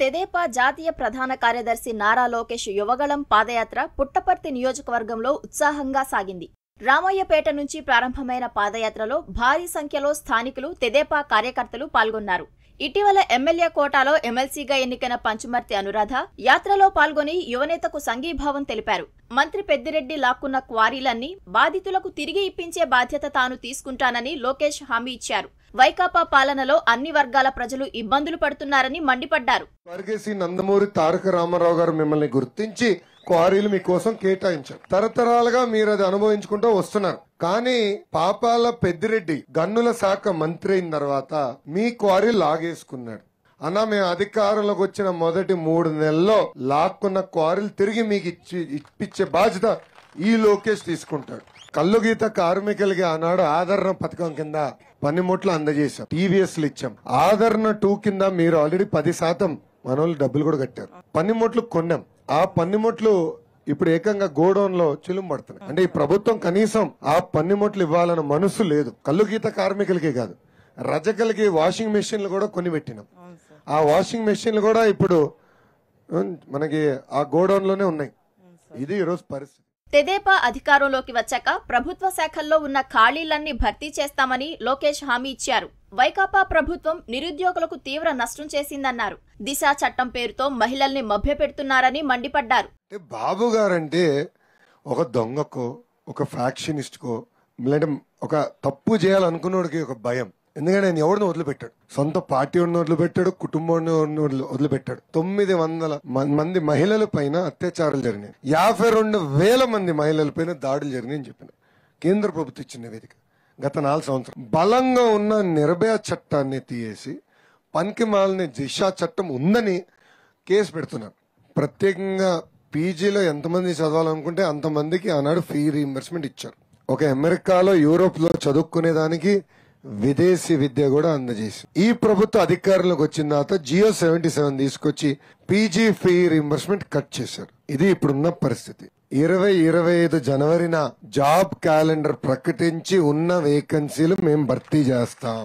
తెదేపా జాతీయ ప్రధాన కార్యదర్శి నారా లోకేష్ యువగళం పాదయాత్ర పుట్టపర్తి నియోజకవర్గంలో ఉత్సాహంగా సాగింది రామయ్యపేట నుంచి ప్రారంభమైన పాదయాత్రలో భారీ సంఖ్యలో స్థానికులు తెదేపా కార్యకర్తలు పాల్గొన్నారు ఇటీవల ఎమ్మెల్యే కోటాలో ఎమ్మెల్సీగా ఎన్నికైన పంచుమర్తి అనురాధ యాత్రలో పాల్గొని యువనేతకు సంఘీభావం తెలిపారు మంత్రి పెద్దిరెడ్డి లాక్కున్న క్వారీలన్నీ బాధితులకు తిరిగి ఇప్పించే బాధ్యత తాను తీసుకుంటానని లోకేష్ హామీ ఇచ్చారు వైకాపా పాలనలో అన్ని వర్గాల ప్రజలు ఇబ్బందులు పడుతున్నారని మండిపడ్డారు నందమూరి తారక రామారావు గారు మిమ్మల్ని గుర్తించి క్వారీలు మీకోసం కేటాయించారు తరతరాలుగా మీరు అది అనుభవించుకుంటూ వస్తున్నారు కానీ పాపాల పెద్దిరెడ్డి గన్నుల శాఖ మంత్రి అయిన తర్వాత మీ క్వారీ లాగేసుకున్నాడు అన్న మేము అధికారంలోకి వచ్చిన మొదటి మూడు నెలల్లో లాక్కున్న క్వారీలు తిరిగి మీకు ఇచ్చి ఇప్పించే బాధ్యత ఈ లోకేష్ తీసుకుంటాడు కళ్ళు గీత కార్మికులకి ఆనాడు ఆదరణ పథకం కింద పనిముట్లు అందజేశాం టీవీఎస్లు ఇచ్చాం ఆదరణ టూ కింద మీరు ఆల్రెడీ పది శాతం మనోళ్ళు డబ్బులు కూడా కట్టారు పనిముట్లు కొన్నాం ఆ పన్నిముట్లు ఇప్పుడు ఏకంగా గోడౌన్లో చిలుం పడుతున్నాయి అంటే ఈ ప్రభుత్వం కనీసం ఆ పన్నిముట్లు ఇవ్వాలన్న మనసు లేదు కళ్ళు గీత కార్మికులకే కాదు రజకలకి వాషింగ్ మెషిన్లు కూడా కొని పెట్టినాం ఆ వాషింగ్ మెషిన్లు కూడా ఇప్పుడు మనకి ఆ గోడౌన్లోనే ఉన్నాయి ఇది ఈరోజు పరిస్థితి తెదేపా అధికారంలోకి వచ్చాక ప్రభుత్వ శాఖల్లో ఉన్న ఖాళీలన్నీ భర్తీ చేస్తామని లోకేష్ హామీ ఇచ్చారు వైకాపా ప్రభుత్వం నిరుద్యోగులకు తీవ్ర నష్టం చేసిందన్నారు దిశ చట్టం పేరుతో మహిళల్ని మభ్యపెడుతున్నారని మండిపడ్డారు బాబు గారంటే ఒక దొంగకో ఒక ఫ్యాక్షనిస్ట్కో లేదా ఒక తప్పు చేయాలనుకున్నోడికి ఒక భయం ఎందుకంటే ఆయన ఎవరిని వదిలిపెట్టాడు సొంత పార్టీ ఉన్న వదిలిపెట్టాడు కుటుంబాన్ని వదిలిపెట్టాడు తొమ్మిది వందల మంది మహిళల పైన అత్యాచారాలు జరిగినాయి యాభై రెండు వేల మంది మహిళల పైన దాడులు అని చెప్పిన కేంద్ర ప్రభుత్వం ఇచ్చిన నివేదిక గత నాలుగు సంవత్సరం బలంగా ఉన్న నిర్భయ చట్టాన్ని తీయేసి పనికిమాలని దిశా చట్టం ఉందని కేసు పెడుతున్నారు ప్రత్యేకంగా పీజీలో ఎంతమంది చదవాలనుకుంటే అంతమందికి ఆనాడు ఫీ రీఎంబర్స్మెంట్ ఇచ్చారు ఒక అమెరికాలో యూరోప్లో చదువుకునే దానికి విదేశీ విద్య కూడా అందజేసి ఈ ప్రభుత్వ అధికారంలోకి వచ్చిన తర్వాత జియో సెవెంటీ సెవెన్ తీసుకొచ్చి పీజీ ఫీ రీఎంబర్స్మెంట్ కట్ చేశారు ఇది ఇప్పుడున్న పరిస్థితి ఇరవై ఇరవై ఐదు జనవరిన జాబ్ క్యాలెండర్ ప్రకటించి ఉన్న వేకెన్సీలు మేము భర్తీ చేస్తాం